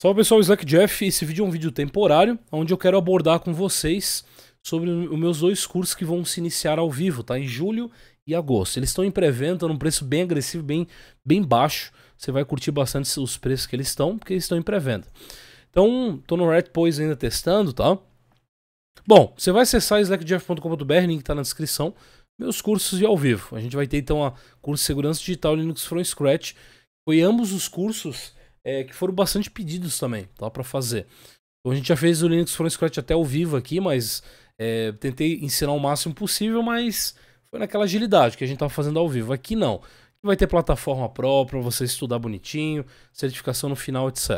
Salve pessoal, Slack Jeff. Esse vídeo é um vídeo temporário, onde eu quero abordar com vocês sobre os meus dois cursos que vão se iniciar ao vivo, tá? Em julho e agosto. Eles estão em pré-venda num preço bem agressivo, bem, bem baixo. Você vai curtir bastante os preços que eles estão, porque eles estão em pré-venda. Então, tô no Red pois ainda testando, tá? Bom, você vai acessar slackjeff.com.br, link tá na descrição. Meus cursos de ao vivo. A gente vai ter então a curso de segurança digital Linux from scratch. Foi ambos os cursos é, que foram bastante pedidos também, tá? para fazer. Então a gente já fez o Linux from Scratch até ao vivo aqui, mas é, tentei ensinar o máximo possível, mas foi naquela agilidade que a gente tava fazendo ao vivo. Aqui não. Vai ter plataforma própria, você estudar bonitinho, certificação no final, etc.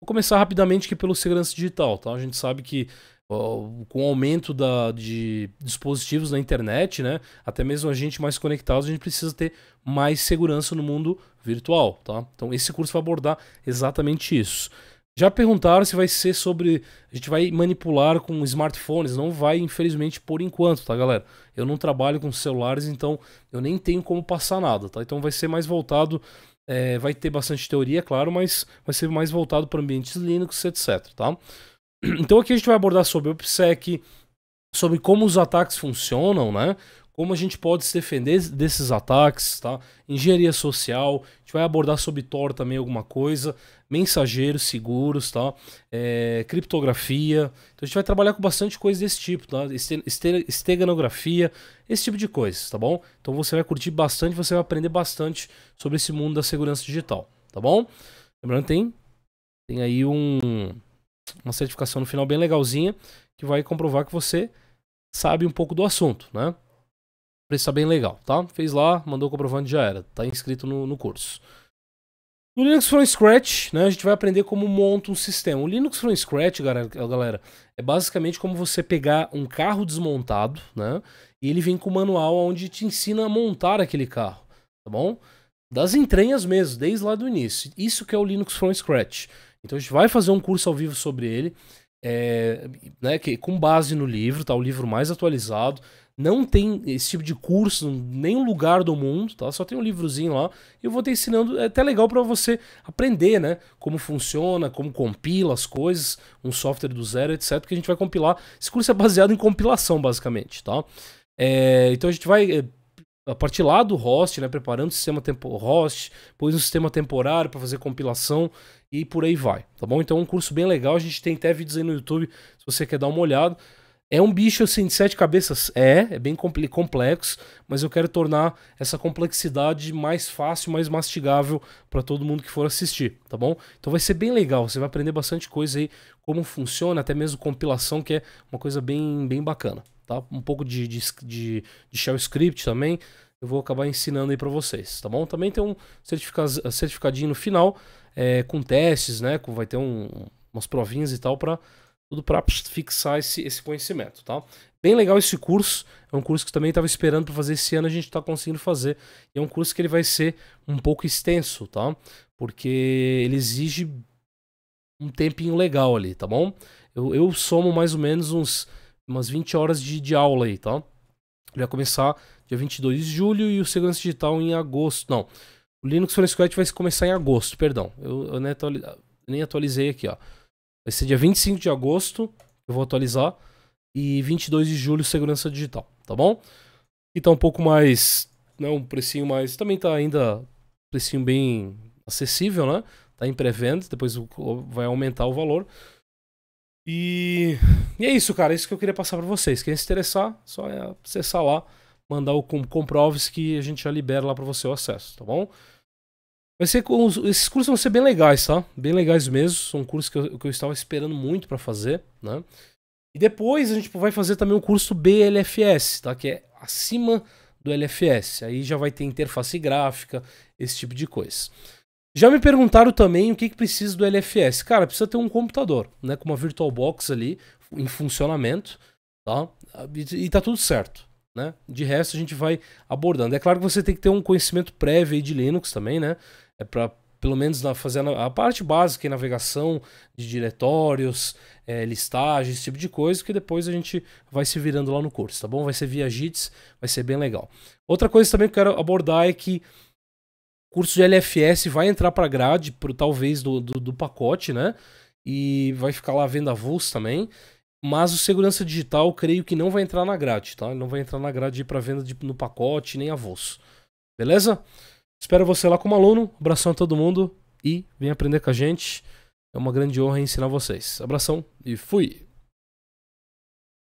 Vou começar rapidamente aqui pelo segurança digital, tá? A gente sabe que com o aumento da, de dispositivos na internet, né? Até mesmo a gente mais conectados, a gente precisa ter mais segurança no mundo virtual, tá? Então esse curso vai abordar exatamente isso. Já perguntaram se vai ser sobre. A gente vai manipular com smartphones. Não vai, infelizmente, por enquanto, tá, galera? Eu não trabalho com celulares, então eu nem tenho como passar nada, tá? Então vai ser mais voltado. É, vai ter bastante teoria, é claro, mas vai ser mais voltado para ambientes Linux, etc, tá? Então aqui a gente vai abordar sobre o OPSEC, sobre como os ataques funcionam, né? Como a gente pode se defender desses ataques, tá? Engenharia social, a gente vai abordar sobre Tor também alguma coisa, mensageiros, seguros, tá? É, criptografia. Então a gente vai trabalhar com bastante coisa desse tipo, tá? Esteganografia, esse tipo de coisas, tá bom? Então você vai curtir bastante, você vai aprender bastante sobre esse mundo da segurança digital, tá bom? Lembrando, tem, tem aí um uma certificação no final bem legalzinha que vai comprovar que você sabe um pouco do assunto, né? Preço tá bem legal, tá? Fez lá, mandou comprovando já era, tá inscrito no, no curso. No Linux from Scratch, né, a gente vai aprender como monta um sistema. O Linux from Scratch, galera, é basicamente como você pegar um carro desmontado, né, e ele vem com o manual onde te ensina a montar aquele carro, tá bom? Das entranhas mesmo, desde lá do início. Isso que é o Linux from Scratch. Então a gente vai fazer um curso ao vivo sobre ele, é, né, que, com base no livro, tá? O livro mais atualizado. Não tem esse tipo de curso em nenhum lugar do mundo, tá? Só tem um livrozinho lá. E eu vou te ensinando, é até legal para você aprender, né? Como funciona, como compila as coisas, um software do zero, etc. Que a gente vai compilar. Esse curso é baseado em compilação, basicamente, tá? É, então a gente vai é, a partir lá do host, né, preparando o sistema tempo host, pois um sistema temporário para fazer compilação e por aí vai, tá bom? Então é um curso bem legal, a gente tem até vídeos aí no YouTube, se você quer dar uma olhada. É um bicho assim de sete cabeças, é, é bem complexo, mas eu quero tornar essa complexidade mais fácil, mais mastigável para todo mundo que for assistir, tá bom? Então vai ser bem legal, você vai aprender bastante coisa aí, como funciona, até mesmo compilação, que é uma coisa bem, bem bacana tá? Um pouco de, de, de, de shell script também. Eu vou acabar ensinando aí para vocês, tá bom? Também tem um certificadinho no final é, com testes, né? Com, vai ter um, umas provinhas e tal para tudo para fixar esse, esse conhecimento, tá? Bem legal esse curso, é um curso que também estava esperando para fazer esse ano, a gente está conseguindo fazer. E é um curso que ele vai ser um pouco extenso, tá? Porque ele exige um tempinho legal ali, tá bom? Eu, eu somo mais ou menos uns umas 20 horas de, de aula aí, tá? Ele vai começar dia 22 de julho e o segurança digital em agosto. Não, o Linux for Squad vai começar em agosto, perdão. Eu, eu nem, nem, atualizei aqui, ó. Vai ser dia 25 de agosto, eu vou atualizar, e 22 de julho segurança digital, tá bom? E tá um pouco mais, né, um precinho mais, também tá ainda precinho bem acessível, né? Tá em pré-venda, depois vai aumentar o valor. E, e é isso, cara. É isso que eu queria passar para vocês. Quem se interessar, só é acessar lá, mandar o com comproves que a gente já libera lá para você o acesso, tá bom? Vai ser, esses cursos vão ser bem legais, tá? Bem legais mesmo. São cursos que eu, que eu estava esperando muito para fazer, né? E depois a gente tipo, vai fazer também o curso BLFS, tá? Que é acima do LFS. Aí já vai ter interface gráfica, esse tipo de coisa. Já me perguntaram também o que, que precisa do LFS. Cara, precisa ter um computador, né? Com uma VirtualBox ali em funcionamento, tá? E, tá tudo certo, né? De resto a gente vai abordando. É claro que você tem que ter um conhecimento prévio de Linux também, né? É para pelo menos na, fazer a, a parte básica, navegação de diretórios, é, esse tipo de coisa, que depois a gente vai se virando lá no curso, tá bom? Vai ser via JITS, vai ser bem legal. Outra coisa também que eu quero abordar é que curso de LFS vai entrar para grade, pro, talvez do, do, do, pacote, né? E vai ficar lá vendo venda avulso também. Mas o segurança digital, creio que não vai entrar na grade, tá? não vai entrar na grade para venda de, no pacote, nem avulso. Beleza? Espero você lá como aluno. Abração a todo mundo e vem aprender com a gente. É uma grande honra ensinar vocês. Abração e fui!